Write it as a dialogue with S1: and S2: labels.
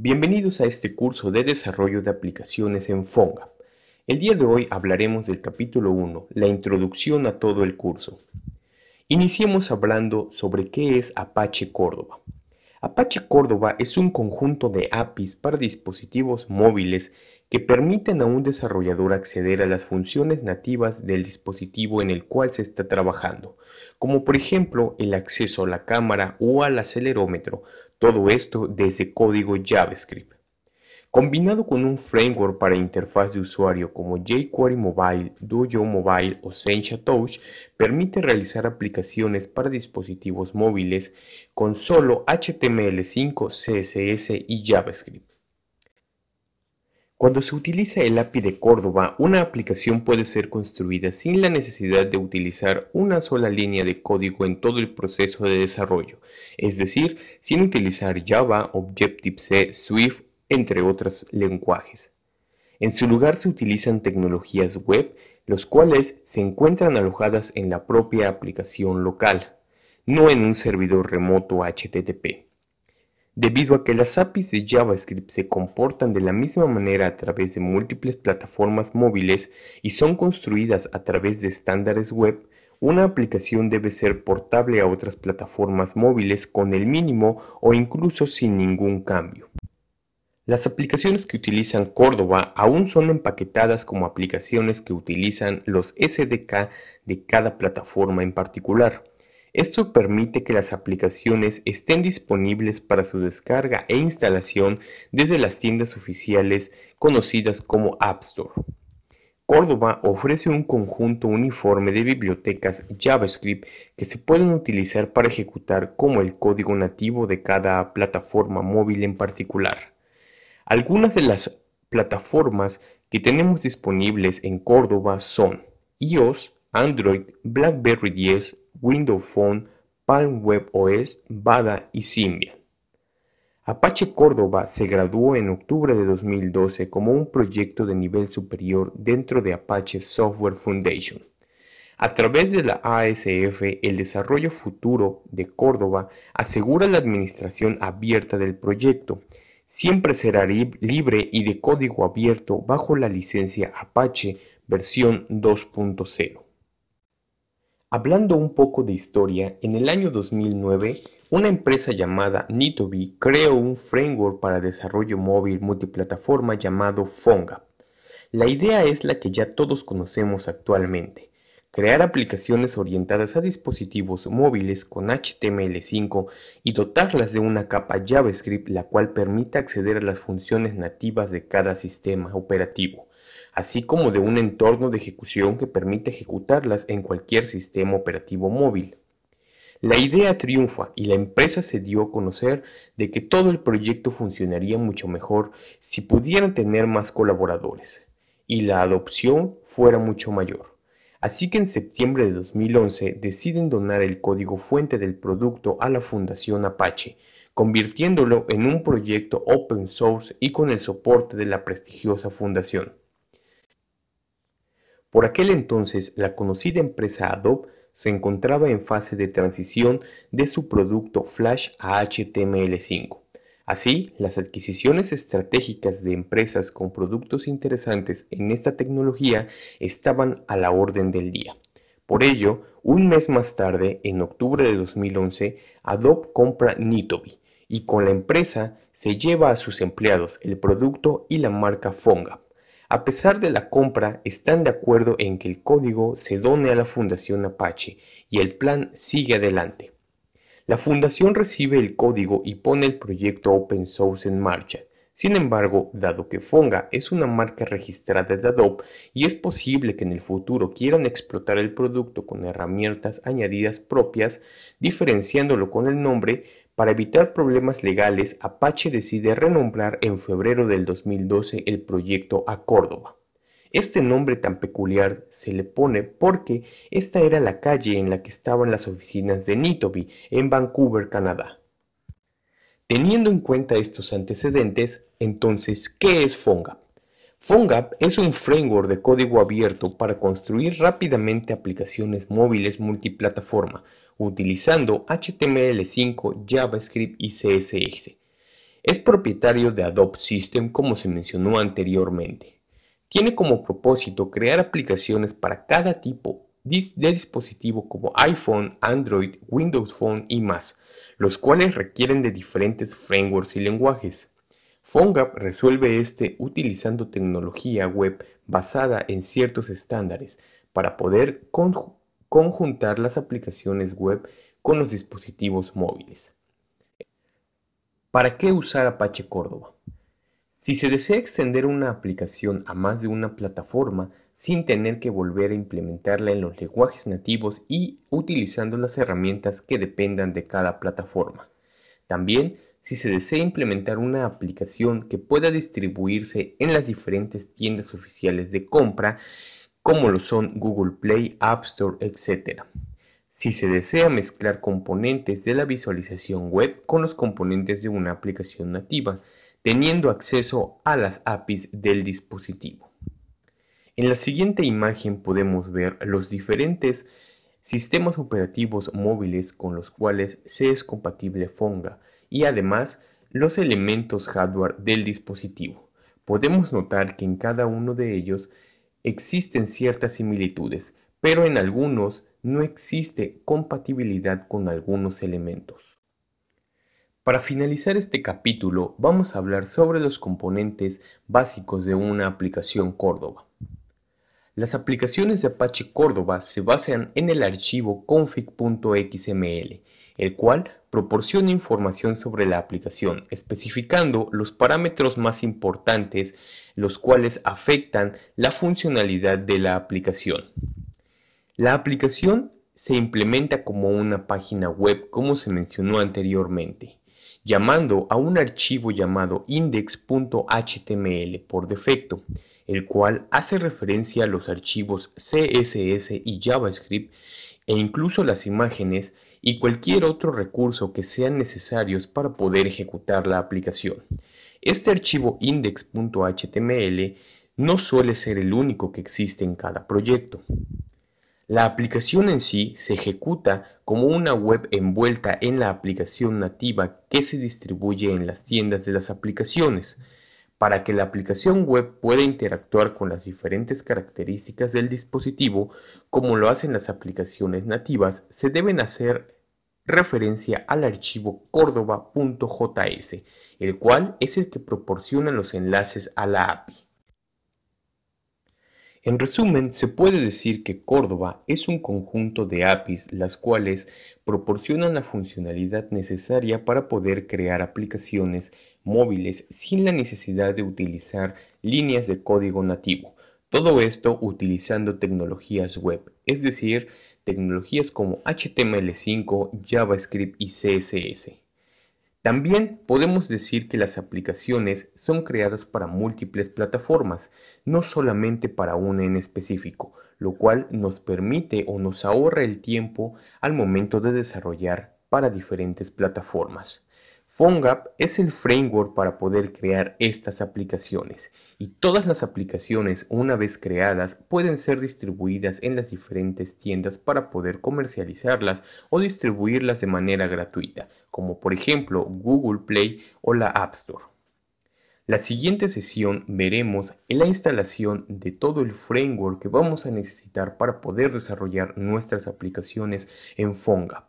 S1: Bienvenidos a este curso de desarrollo de aplicaciones en Fonga. El día de hoy hablaremos del capítulo 1, la introducción a todo el curso. Iniciemos hablando sobre qué es Apache Córdoba. Apache Córdoba es un conjunto de APIs para dispositivos móviles que permiten a un desarrollador acceder a las funciones nativas del dispositivo en el cual se está trabajando, como por ejemplo el acceso a la cámara o al acelerómetro, todo esto desde código JavaScript. Combinado con un framework para interfaz de usuario como jQuery Mobile, Dojo Mobile o Sencha Touch, permite realizar aplicaciones para dispositivos móviles con solo HTML5, CSS y JavaScript. Cuando se utiliza el API de Córdoba, una aplicación puede ser construida sin la necesidad de utilizar una sola línea de código en todo el proceso de desarrollo, es decir, sin utilizar Java, Objective-C, Swift, entre otros lenguajes. En su lugar se utilizan tecnologías web, los cuales se encuentran alojadas en la propia aplicación local, no en un servidor remoto HTTP. Debido a que las APIs de JavaScript se comportan de la misma manera a través de múltiples plataformas móviles y son construidas a través de estándares web, una aplicación debe ser portable a otras plataformas móviles con el mínimo o incluso sin ningún cambio. Las aplicaciones que utilizan Córdoba aún son empaquetadas como aplicaciones que utilizan los SDK de cada plataforma en particular. Esto permite que las aplicaciones estén disponibles para su descarga e instalación desde las tiendas oficiales conocidas como App Store. Córdoba ofrece un conjunto uniforme de bibliotecas JavaScript que se pueden utilizar para ejecutar como el código nativo de cada plataforma móvil en particular. Algunas de las plataformas que tenemos disponibles en Córdoba son iOS, Android, BlackBerry 10, Windows Phone, Palm Web OS, Bada y Symbian. Apache Córdoba se graduó en octubre de 2012 como un proyecto de nivel superior dentro de Apache Software Foundation. A través de la ASF, el desarrollo futuro de Córdoba asegura la administración abierta del proyecto. Siempre será libre y de código abierto bajo la licencia Apache versión 2.0. Hablando un poco de historia, en el año 2009, una empresa llamada Nitobi creó un framework para desarrollo móvil multiplataforma llamado Fonga. La idea es la que ya todos conocemos actualmente, crear aplicaciones orientadas a dispositivos móviles con HTML5 y dotarlas de una capa JavaScript la cual permita acceder a las funciones nativas de cada sistema operativo así como de un entorno de ejecución que permite ejecutarlas en cualquier sistema operativo móvil. La idea triunfa y la empresa se dio a conocer de que todo el proyecto funcionaría mucho mejor si pudieran tener más colaboradores y la adopción fuera mucho mayor. Así que en septiembre de 2011 deciden donar el código fuente del producto a la Fundación Apache, convirtiéndolo en un proyecto open source y con el soporte de la prestigiosa fundación. Por aquel entonces, la conocida empresa Adobe se encontraba en fase de transición de su producto Flash a HTML5. Así, las adquisiciones estratégicas de empresas con productos interesantes en esta tecnología estaban a la orden del día. Por ello, un mes más tarde, en octubre de 2011, Adobe compra Nitobi y con la empresa se lleva a sus empleados el producto y la marca Fonga a pesar de la compra, están de acuerdo en que el código se done a la Fundación Apache y el plan sigue adelante. La fundación recibe el código y pone el proyecto open source en marcha, sin embargo, dado que Fonga es una marca registrada de Adobe y es posible que en el futuro quieran explotar el producto con herramientas añadidas propias, diferenciándolo con el nombre, para evitar problemas legales, Apache decide renombrar en febrero del 2012 el proyecto a Córdoba. Este nombre tan peculiar se le pone porque esta era la calle en la que estaban las oficinas de Nitobi en Vancouver, Canadá. Teniendo en cuenta estos antecedentes, entonces, ¿qué es PhoneGap? PhoneGap es un framework de código abierto para construir rápidamente aplicaciones móviles multiplataforma utilizando HTML5, JavaScript y CSS. Es propietario de Adobe System como se mencionó anteriormente. Tiene como propósito crear aplicaciones para cada tipo de dispositivo como iPhone, Android, Windows Phone y más, los cuales requieren de diferentes frameworks y lenguajes. PhoneGap resuelve este utilizando tecnología web basada en ciertos estándares para poder conjuntar las aplicaciones web con los dispositivos móviles. ¿Para qué usar Apache Córdoba? Si se desea extender una aplicación a más de una plataforma sin tener que volver a implementarla en los lenguajes nativos y utilizando las herramientas que dependan de cada plataforma. También, si se desea implementar una aplicación que pueda distribuirse en las diferentes tiendas oficiales de compra, como lo son Google Play, App Store, etc. Si se desea mezclar componentes de la visualización web con los componentes de una aplicación nativa, teniendo acceso a las APIs del dispositivo. En la siguiente imagen podemos ver los diferentes sistemas operativos móviles con los cuales se es compatible Fonga y además los elementos hardware del dispositivo. Podemos notar que en cada uno de ellos existen ciertas similitudes, pero en algunos no existe compatibilidad con algunos elementos. Para finalizar este capítulo vamos a hablar sobre los componentes básicos de una aplicación Córdoba. Las aplicaciones de Apache Córdoba se basan en el archivo config.xml, el cual proporciona información sobre la aplicación, especificando los parámetros más importantes, los cuales afectan la funcionalidad de la aplicación. La aplicación se implementa como una página web, como se mencionó anteriormente llamando a un archivo llamado index.html por defecto, el cual hace referencia a los archivos CSS y JavaScript e incluso las imágenes y cualquier otro recurso que sean necesarios para poder ejecutar la aplicación. Este archivo index.html no suele ser el único que existe en cada proyecto. La aplicación en sí se ejecuta como una web envuelta en la aplicación nativa que se distribuye en las tiendas de las aplicaciones. Para que la aplicación web pueda interactuar con las diferentes características del dispositivo, como lo hacen las aplicaciones nativas, se deben hacer referencia al archivo córdoba.js, el cual es el que proporciona los enlaces a la API. En resumen, se puede decir que Córdoba es un conjunto de APIs, las cuales proporcionan la funcionalidad necesaria para poder crear aplicaciones móviles sin la necesidad de utilizar líneas de código nativo. Todo esto utilizando tecnologías web, es decir, tecnologías como HTML5, JavaScript y CSS. También podemos decir que las aplicaciones son creadas para múltiples plataformas, no solamente para una en específico, lo cual nos permite o nos ahorra el tiempo al momento de desarrollar para diferentes plataformas. PhoneGap es el framework para poder crear estas aplicaciones y todas las aplicaciones una vez creadas pueden ser distribuidas en las diferentes tiendas para poder comercializarlas o distribuirlas de manera gratuita, como por ejemplo Google Play o la App Store. La siguiente sesión veremos la instalación de todo el framework que vamos a necesitar para poder desarrollar nuestras aplicaciones en PhoneGap.